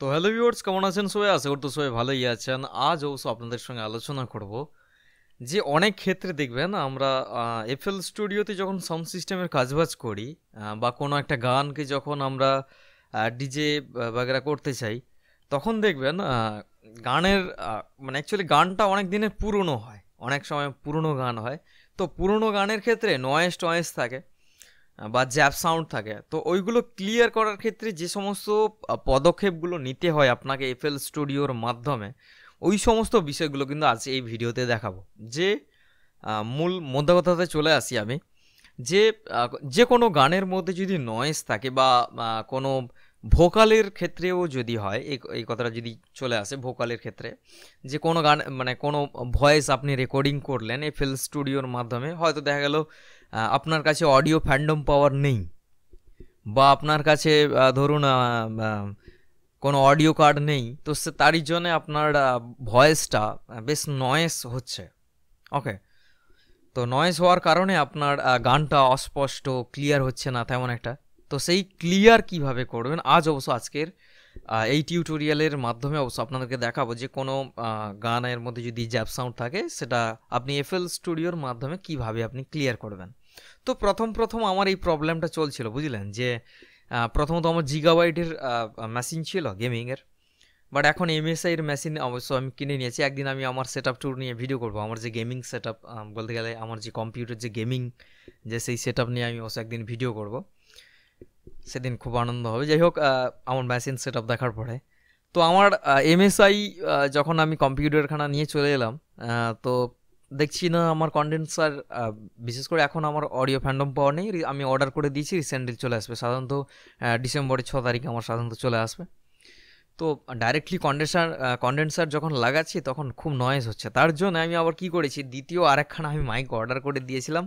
তো hello viewers কেমন আছেন সবাই আশা করতো সবাই ভালোই আছেন আজ অবশ্য আপনাদের সঙ্গে আলোচনা করব যে অনেক ক্ষেত্রে দেখবেন আমরা এফএল স্টুডিওতে যখন সাউন্ড সিস্টেমের কাজবাজ করি বা কোনো একটা গানকে যখন আমরা ডিজে বাগেরা করতে চাই তখন দেখবেন গানের মানে অ্যাকচুয়ালি গানটা অনেক দিনের পুরনো হয় অনেক সময় পুরনো গান হয় তো পুরনো গানের ক্ষেত্রে নয়েস টয়েস থাকে বা জ্যাপ সাউন্ড থাকে তো ওইগুলো ক্লিয়ার করার ক্ষেত্রে যে সমস্ত পদক্ষেপগুলো নিতে হয় আপনাকে এফএল স্টুডিওর মাধ্যমে ওই সমস্ত বিষয়গুলো কিন্তু আজ এই ভিডিওতে দেখাবো যে মূল মধ্যে কথাতে চলে আসি আমি যে যে কোনো গানের মধ্যে যদি নয়েস থাকে বা কোনো ভোকালের ক্ষেত্রেও যদি হয় এই কথাটা যদি চলে আসে ভোকালের ক্ষেত্রে যে কোনো গান মানে কোনো ভয়েস আপনি রেকর্ডিং করলেন এফএল স্টুডিওর মাধ্যমে হয়তো দেখা গেলো আপনার কাছে অডিও ফ্যান্ডম পাওয়ার নেই বা আপনার কাছে ধরুন কোনো অডিও কার্ড নেই তো সে তারই জন্যে আপনার ভয়েসটা বেশ নয়েস হচ্ছে ওকে তো নয়েস হওয়ার কারণে আপনার গানটা অস্পষ্ট ক্লিয়ার হচ্ছে না তেমন একটা তো সেই ক্লিয়ার কিভাবে করবেন আজ অবশ্য আজকের এই টিউটোরিয়ালের মাধ্যমে অবশ্য আপনাদেরকে দেখাবো যে কোনো গানের মধ্যে যদি জ্যাপ সাউন্ড থাকে সেটা আপনি এফএল স্টুডিওর মাধ্যমে কিভাবে আপনি ক্লিয়ার করবেন তো প্রথম প্রথম আমার এই প্রবলেমটা চলছিল বুঝলেন যে প্রথমত আমার ওয়াইডের মেশিন ছিল গেমিংয়ের বাট এখন এমএসআইয়ের মেশিন অবশ্য আমি কিনে নিয়েছি একদিন আমি আমার সেট আপ ট্যুর নিয়ে ভিডিও করবো আমার যে গেমিং সেট আপ বলতে গেলে আমার যে কম্পিউটার যে গেমিং যে সেই সেট আপ নিয়ে আমি অবশ্য একদিন ভিডিও করব সেদিন খুব আনন্দ হবে যাই হোক আমার মেশিন সেট আপ দেখার পরে তো আমার এমএসআই যখন আমি কম্পিউটারখানা নিয়ে চলে এলাম তো দেখছি না আমার কন্ডেন্সার বিশেষ করে এখন আমার অডিও ফ্যান্ডম পাওয়া নেই আমি অর্ডার করে দিয়েছি রিসেন্টলি চলে আসবে সাধারণত ডিসেম্বরের ছ তারিখে আমার সাধারণত চলে আসবে তো ডাইরেক্টলি কন্ডেন্সার কন্ডেন্সার যখন লাগাচ্ছি তখন খুব নয়েজ হচ্ছে তার জন্য আমি আবার কি করেছি দ্বিতীয় আরেকখানা আমি মাইক অর্ডার করে দিয়েছিলাম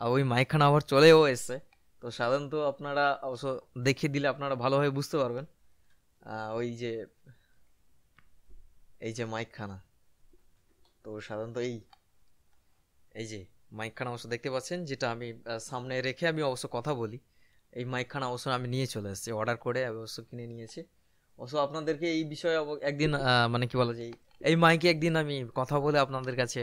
আর ওই মাইকখানা আবার চলেও এসছে তো সাধারণত আপনারা অবশ্য দেখে দিলে আপনারা ভালোভাবে বুঝতে পারবেন ওই যে এই যে মাইকখানা তো সাধারণত এই এই যে মাইকখানা অবশ্য দেখতে পাচ্ছেন যেটা আমি সামনে রেখে আমি অবশ্য কথা বলি এই মাইকখানা অবশ্য আমি নিয়ে চলে এসেছি অর্ডার করে অবশ্য কিনে নিয়েছি অবশ্য আপনাদেরকে এই বিষয়ে একদিন মানে কি বলা যায় এই মাইকে একদিন আমি কথা বলে আপনাদের কাছে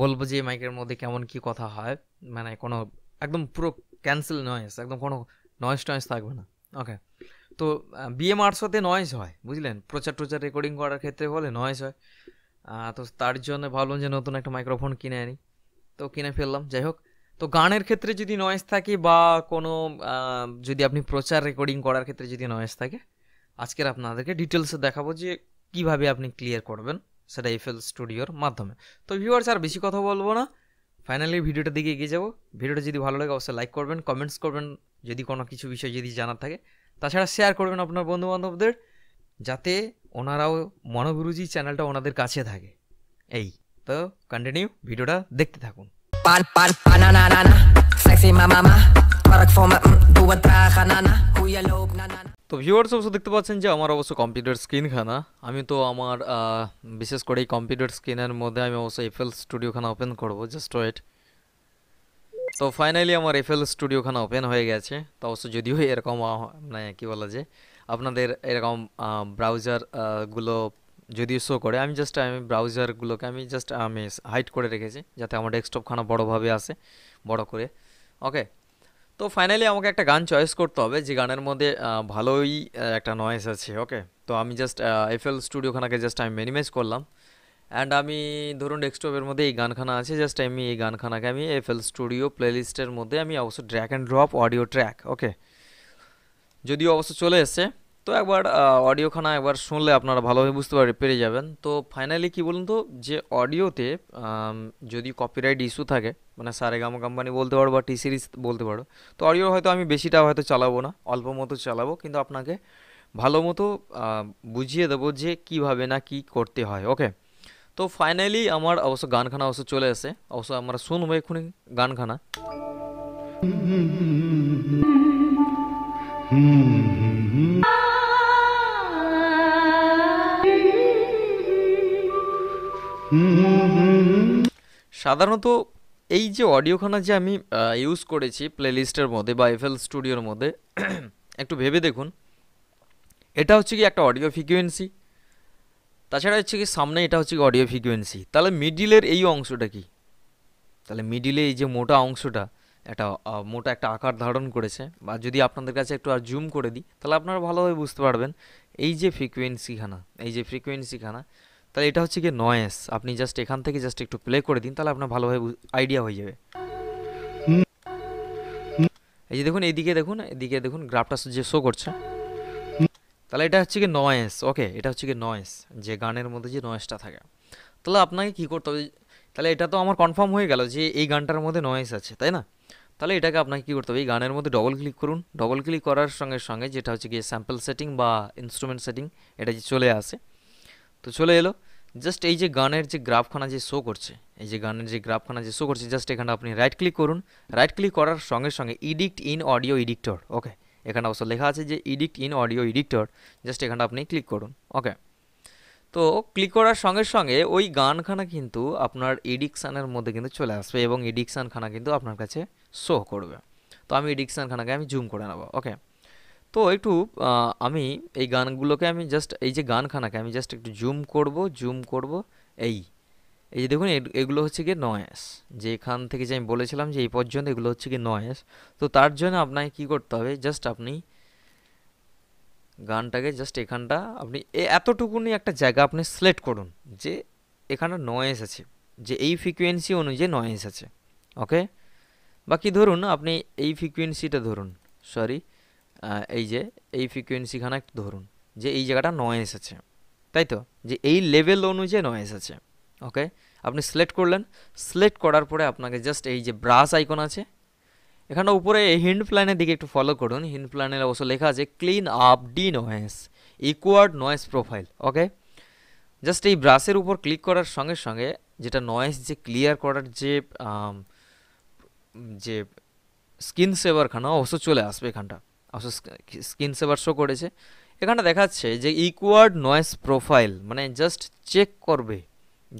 বলবো যে এই মাইকের মধ্যে কেমন কি কথা হয় মানে কোনো একদম পুরো ক্যান্সেল নয়েস একদম কোনো নয়েস টয়েস থাকবে না ওকে তো বিএম আটশোতে নয়েস হয় বুঝলেন প্রচার টোচার রেকর্ডিং করার ক্ষেত্রে বলে নয়েস হয় তো তার জন্য ভাবলাম যে নতুন একটা মাইক্রোফোন কিনে আনি তো কিনে ফেললাম যাই হোক তো গানের ক্ষেত্রে যদি নয়েস থাকে বা কোনো যদি আপনি প্রচার রেকর্ডিং করার ক্ষেত্রে যদি নয়েস থাকে আজকের আপনাদেরকে ডিটেলসে দেখাবো যে কিভাবে আপনি ক্লিয়ার করবেন সেটা এফএল স্টুডিওর মাধ্যমে তো ভিউয়ার্স আর বেশি কথা বলবো না ফাইনালি ভিডিওটার দিকে এগিয়ে যাবো ভিডিওটা যদি ভালো লাগে অবশ্যই লাইক করবেন কমেন্টস করবেন যদি কোনো কিছু বিষয় যদি জানার থাকে তাছাড়া শেয়ার করবেন আপনার বন্ধুবান্ধবদের যাতে ওনারাও মনোগুরুজি চ্যানেলটা ওনাদের কাছে থাকে এই তো কন্টিনিউ ভিডিওটা দেখতে থাকুন তো ভিউয়ার্স অবশ্য দেখতে পাচ্ছেন যে আমার অবশ্য কম্পিউটার স্ক্রিনখানা আমি তো আমার বিশেষ করে এই কম্পিউটার স্ক্রিনের মধ্যে আমি অবশ্যই এফএল স্টুডিওখানা ওপেন করবো জাস্ট ওয়েট তো ফাইনালি আমার এফএল স্টুডিওখানা ওপেন হয়ে গেছে তো অবশ্য যদিও এরকম মানে কী বলা যে আপনাদের এরকম ব্রাউজারগুলো যদি শো করে আমি জাস্ট আমি ব্রাউজারগুলোকে আমি জাস্ট আমি হাইট করে রেখেছি যাতে আমার ডেস্কটপখানা বড়োভাবে আসে বড় করে ওকে তো ফাইনালি আমাকে একটা গান চয়েস করতে হবে যে গানের মধ্যে ভালোই একটা নয়েস আছে ওকে তো আমি জাস্ট এফএল স্টুডিওখানাকে জাস্ট আমি মিনিমাইজ করলাম অ্যান্ড আমি ধরুন ডেস্কটপের মধ্যে এই গানখানা আছে জাস্ট আমি এই গানখানাকে আমি এফএল স্টুডিও প্লেলিস্টের মধ্যে আমি অবশ্য drag and drop audio track okay যদিও অবশ্য চলে এসছে তো একবার অডিওখানা একবার শুনলে আপনারা ভালোভাবে বুঝতে পারি পেরে যাবেন তো ফাইনালি কি বলুন তো যে অডিওতে যদি কপিরাইট ইস্যু থাকে মানে সারেগামা কোম্পানি বলতে পারো বা টি সিরিজ বলতে পারো তো অডিও হয়তো আমি বেশিটা হয়তো চালাবো না অল্প মতো চালাবো কিন্তু আপনাকে ভালো মতো বুঝিয়ে দেবো যে কিভাবে না কি করতে হয় ওকে তো ফাইনালি আমার অবশ্য গানখানা অবশ্য চলে আসে অবশ্য আমরা শুনবো এক্ষুনি গানখানা সাধারণত এই যে অডিওখানা যে আমি ইউজ করেছি প্লেলিস্টের মধ্যে বা এফএল স্টুডিওর মধ্যে একটু ভেবে দেখুন এটা হচ্ছে কি একটা অডিও ফ্রিকুয়েন্সি তাছাড়া হচ্ছে কি সামনে এটা হচ্ছে কি অডিও ফ্রিকুয়েন্সি তাহলে মিডিলের এই অংশটা কি তাহলে মিডিলে এই যে মোটা অংশটা একটা মোটা একটা আকার ধারণ করেছে বা যদি আপনাদের কাছে একটু আর জুম করে দিই তাহলে আপনারা ভালোভাবে বুঝতে পারবেন এই যে ফ্রিকুয়েন্সিখানা এই যে ফ্রিকুয়েন্সিখানা তাহলে এটা হচ্ছে গিয়ে নয়েস আপনি জাস্ট এখান থেকে জাস্ট একটু প্লে করে দিন তাহলে আপনার ভালোভাবে আইডিয়া হয়ে যাবে এই যে দেখুন এইদিকে দেখুন এদিকে দেখুন গ্রাফটা যে শো করছে তাহলে এটা হচ্ছে কি নয়েস ওকে এটা হচ্ছে কি নয়েস যে গানের মধ্যে যে নয়েসটা থাকে তাহলে আপনাকে কি করতে হবে তাহলে এটা তো আমার কনফার্ম হয়ে গেল যে এই গানটার মধ্যে নয়েস আছে তাই না তাহলে এটাকে আপনাকে কী করতে হবে এই গানের মধ্যে ডবল ক্লিক করুন ডবল ক্লিক করার সঙ্গে সঙ্গে যেটা হচ্ছে গিয়ে স্যাম্পল সেটিং বা ইনস্ট্রুমেন্ট সেটিং এটা যে চলে আসে তো চলে এলো জাস্ট এই যে গানের যে গ্রাফখানা যে শো করছে এই যে গানের যে গ্রাফখানা যে শো করছে জাস্ট এখানে আপনি রাইট ক্লিক করুন রাইট ক্লিক করার সঙ্গে সঙ্গে ইডিক্ট ইন অডিও ইডিক্টর ওকে এখানে অবশ্য লেখা আছে যে ইডিক্ট ইন অডিও ইডিক্টর জাস্ট এখানটা আপনি ক্লিক করুন ওকে তো ক্লিক করার সঙ্গে সঙ্গে ওই গানখানা কিন্তু আপনার এডিকশানের মধ্যে কিন্তু চলে আসবে এবং এডিকশানখানা কিন্তু আপনার কাছে শো করবে তো আমি এডিকশানখানাকে আমি জুম করে নেবো ওকে তো একটু আমি এই গানগুলোকে আমি জাস্ট এই যে গানখানাকে আমি জাস্ট একটু জুম করব জুম করব এই এই যে দেখুন এগুলো হচ্ছে গিয়ে নয়েস যে এখান থেকে যে আমি বলেছিলাম যে এই পর্যন্ত এগুলো হচ্ছে গিয়ে নয়েস তো তার জন্য আপনাকে কি করতে হবে জাস্ট আপনি গানটাকে জাস্ট এখানটা আপনি এতটুকুনি একটা জায়গা আপনি সিলেক্ট করুন যে এখানটা নয়েস আছে যে এই ফ্রিকুয়েন্সি অনুযায়ী নয়েস আছে ওকে বাকি ধরুন আপনি এই ফ্রিকুয়েন্সিটা ধরুন সরি এই যে এই ফ্রিকুয়েন্সিখানা একটু ধরুন যে এই জায়গাটা নয়েস আছে তাই তো যে এই লেভেল অনুযায়ী নয়েস আছে ওকে আপনি সিলেক্ট করলেন সিলেক্ট করার পরে আপনাকে জাস্ট এই যে ব্রাশ আইকন আছে এখানে উপরে হিন্ড প্ল্যানের দিকে একটু ফলো করুন হিন্ড প্ল্যানের অবশ্য লেখা আছে clean up denoise acquire noise profile okay just এই ব্রাশের উপর ক্লিক করার সঙ্গে সঙ্গে যেটা নয়েস যে ক্লিয়ার করার যে যে স্কিন সেভারখানা অবশ্য চলে আসবে এখানটা স্ক্রিন সেভার শো করেছে এখানে দেখাচ্ছে যে ইকুয়ার্ড নয়েস প্রোফাইল মানে জাস্ট চেক করবে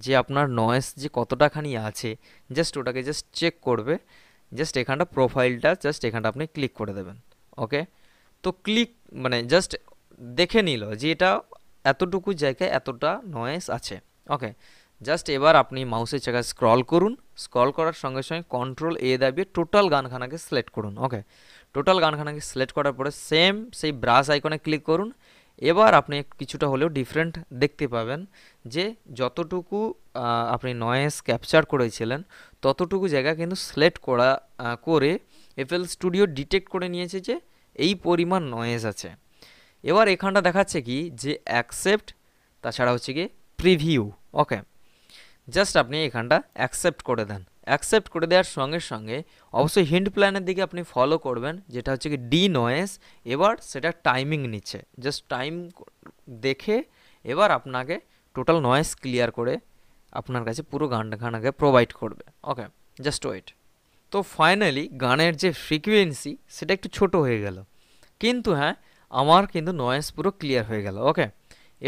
যে আপনার নয়েস যে কতটাখানি আছে জাস্ট ওটাকে জাস্ট চেক করবে জাস্ট এখানটা প্রোফাইলটা জাস্ট এখানটা আপনি ক্লিক করে দেবেন ওকে তো ক্লিক মানে জাস্ট দেখে নিল যে এটা এতটুকু জায়গায় এতটা নয়েস আছে ওকে জাস্ট এবার আপনি মাউসের জায়গায় স্ক্রল করুন স্ক্রল করার সঙ্গে সঙ্গে কন্ট্রোল এ দাবিয়ে টোটাল গানখানাকে সিলেক্ট করুন ওকে টোটাল গানখানাকে সিলেক্ট করার পরে সেম সেই ব্রাশ আইকনে ক্লিক করুন এবার আপনি কিছুটা হলেও ডিফারেন্ট দেখতে পাবেন যে যতটুকু আপনি নয়েস ক্যাপচার করেছিলেন ততটুকু জায়গা কিন্তু সিলেক্ট করা করে এফএল স্টুডিও ডিটেক্ট করে নিয়েছে যে এই পরিমাণ নয়েজ আছে এবার এখানটা দেখাচ্ছে কি যে অ্যাকসেপ্ট তাছাড়া হচ্ছে কি প্রিভিউ ওকে জাস্ট আপনি এখানটা অ্যাকসেপ্ট করে দেন অ্যাকসেপ্ট করে দেওয়ার সঙ্গে সঙ্গে অবশ্যই হিন্ট প্ল্যানের দিকে আপনি ফলো করবেন যেটা হচ্ছে কি ডি নয়েস এবার সেটা টাইমিং নিচ্ছে জাস্ট টাইম দেখে এবার আপনাকে টোটাল নয়েস ক্লিয়ার করে আপনার কাছে পুরো গানটা গানাকে প্রোভাইড করবে ওকে জাস্ট ওয়েট তো ফাইনালি গানের যে ফ্রিকুয়েন্সি সেটা একটু ছোট হয়ে গেল কিন্তু হ্যাঁ আমার কিন্তু নয়েস পুরো ক্লিয়ার হয়ে গেল ওকে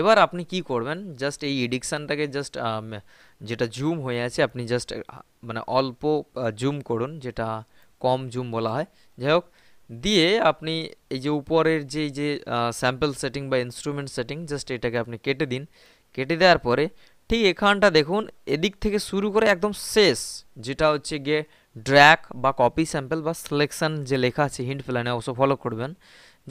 এবার আপনি কি করবেন জাস্ট এই ইডিকশানটাকে জাস্ট যেটা জুম হয়ে আছে আপনি জাস্ট মানে অল্প জুম করুন যেটা কম জুম বলা হয় যাই হোক দিয়ে আপনি এই যে উপরের যে যে স্যাম্পল সেটিং বা ইনস্ট্রুমেন্ট সেটিং জাস্ট এটাকে আপনি কেটে দিন কেটে দেওয়ার পরে ঠিক এখানটা দেখুন এদিক থেকে শুরু করে একদম শেষ যেটা হচ্ছে গিয়ে ড্র্যাক বা কপি স্যাম্পল বা সিলেকশন যে লেখা আছে হিন্ট প্ল্যানে অবশ্য ফলো করবেন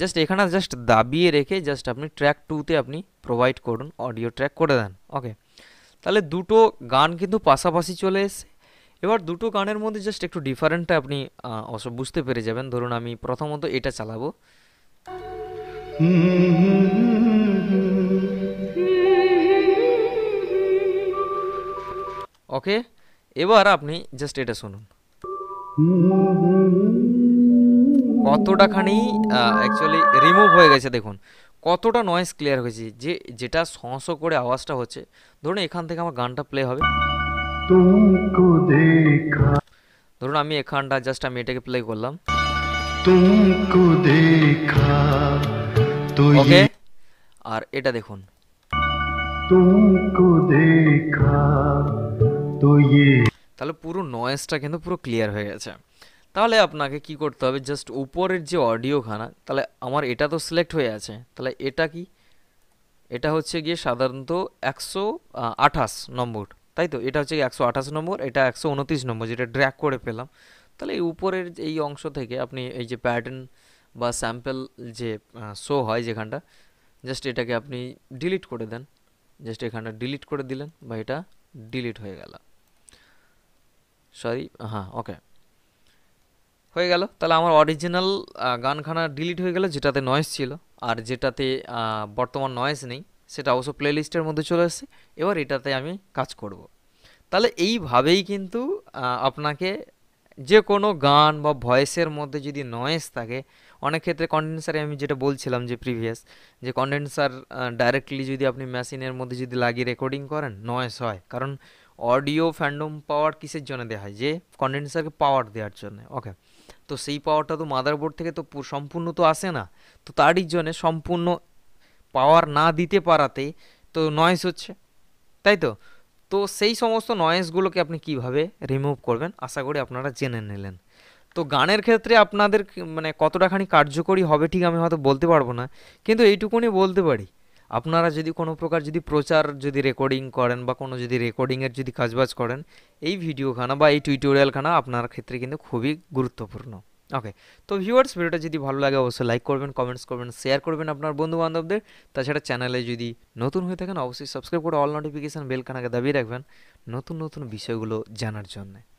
জাস্ট এখানে জাস্ট দাবিয়ে রেখে জাস্ট আপনি ট্র্যাক টুতে আপনি প্রোভাইড করুন অডিও ট্র্যাক করে দেন ওকে তাহলে দুটো গান কিন্তু পাশাপাশি চলে এসছে এবার দুটো গানের মধ্যে জাস্ট একটু ডিফারেন্টটা আপনি অবশ্য বুঝতে পেরে যাবেন ধরুন আমি প্রথমত এটা চালাবো ওকে এবার আপনি জাস্ট এটা শুনুন কতটা খানি অ্যাকচুয়ালি রিমুভ হয়ে গেছে দেখুন কতটা নয়েস ক্লিয়ার হয়েছে যে যেটা শ করে আওয়াজটা হচ্ছে ধরুন এখান থেকে আমার গানটা প্লে হবে ধরুন আমি এখানটা জাস্ট আমি এটাকে প্লে করলাম আর এটা দেখুন তাহলে পুরো নয়েসটা কিন্তু পুরো ক্লিয়ার হয়ে গেছে তাহলে আপনাকে কি করতে হবে জাস্ট উপরের যে অডিওখানা তাহলে আমার এটা তো সিলেক্ট হয়ে আছে তাহলে এটা কি এটা হচ্ছে গিয়ে সাধারণত একশো আঠাশ নম্বর তাই তো এটা হচ্ছে একশো আঠাশ নম্বর এটা একশো উনত্রিশ নম্বর যেটা ড্র্যাক করে পেলাম তাহলে এই উপরের এই অংশ থেকে আপনি এই যে প্যাটার্ন বা স্যাম্পেল যে শো হয় যেখানটা জাস্ট এটাকে আপনি ডিলিট করে দেন জাস্ট এখানটা ডিলিট করে দিলেন বা এটা ডিলিট হয়ে গেল সরি হ্যাঁ ওকে হয়ে গেল তাহলে আমার অরিজিনাল গানখানা ডিলিট হয়ে গেল যেটাতে নয়েস ছিল আর যেটাতে বর্তমান নয়েস নেই সেটা অবশ্য প্লেলিস্টের মধ্যে চলে এসেছে এবার এটাতে আমি কাজ করব। তাহলে এইভাবেই কিন্তু আপনাকে যে কোনো গান বা ভয়েসের মধ্যে যদি নয়েস থাকে অনেক ক্ষেত্রে কন্ডেন্সারে আমি যেটা বলছিলাম যে প্রিভিয়াস যে কন্ডেন্সার ডাইরেক্টলি যদি আপনি মেশিনের মধ্যে যদি লাগিয়ে রেকর্ডিং করেন নয়েস হয় কারণ অডিও ফ্যান্ডম পাওয়ার কিসের জন্য দেওয়া হয় যে কন্ডেন্সারকে পাওয়ার দেওয়ার জন্য ওকে তো সেই পাওয়ারটা তো মাদারবোর্ড থেকে তো সম্পূর্ণ তো আসে না তো তারই জন্য সম্পূর্ণ পাওয়ার না দিতে পারাতে তো নয়েস হচ্ছে তাই তো তো সেই সমস্ত নয়েসগুলোকে আপনি কিভাবে রিমুভ করবেন আশা করি আপনারা জেনে নিলেন তো গানের ক্ষেত্রে আপনাদের মানে কতটাখানি কার্যকরী হবে ঠিক আমি হয়তো বলতে পারবো না কিন্তু এইটুকুনি বলতে পারি আপনারা যদি কোনো প্রকার যদি প্রচার যদি রেকর্ডিং করেন বা কোনো যদি রেকর্ডিংয়ের যদি কাজবাজ করেন এই ভিডিওখানা বা এই টিউটোরিয়ালখানা আপনার ক্ষেত্রে কিন্তু খুবই গুরুত্বপূর্ণ ওকে তো ভিউয়ার্স ভিডিওটা যদি ভালো লাগে অবশ্যই লাইক করবেন কমেন্টস করবেন শেয়ার করবেন আপনার বন্ধুবান্ধবদের তাছাড়া চ্যানেলে যদি নতুন হয়ে থাকেন অবশ্যই সাবস্ক্রাইব করে অল নোটিফিকেশান বেলখানাকে দাবিয়ে রাখবেন নতুন নতুন বিষয়গুলো জানার জন্যে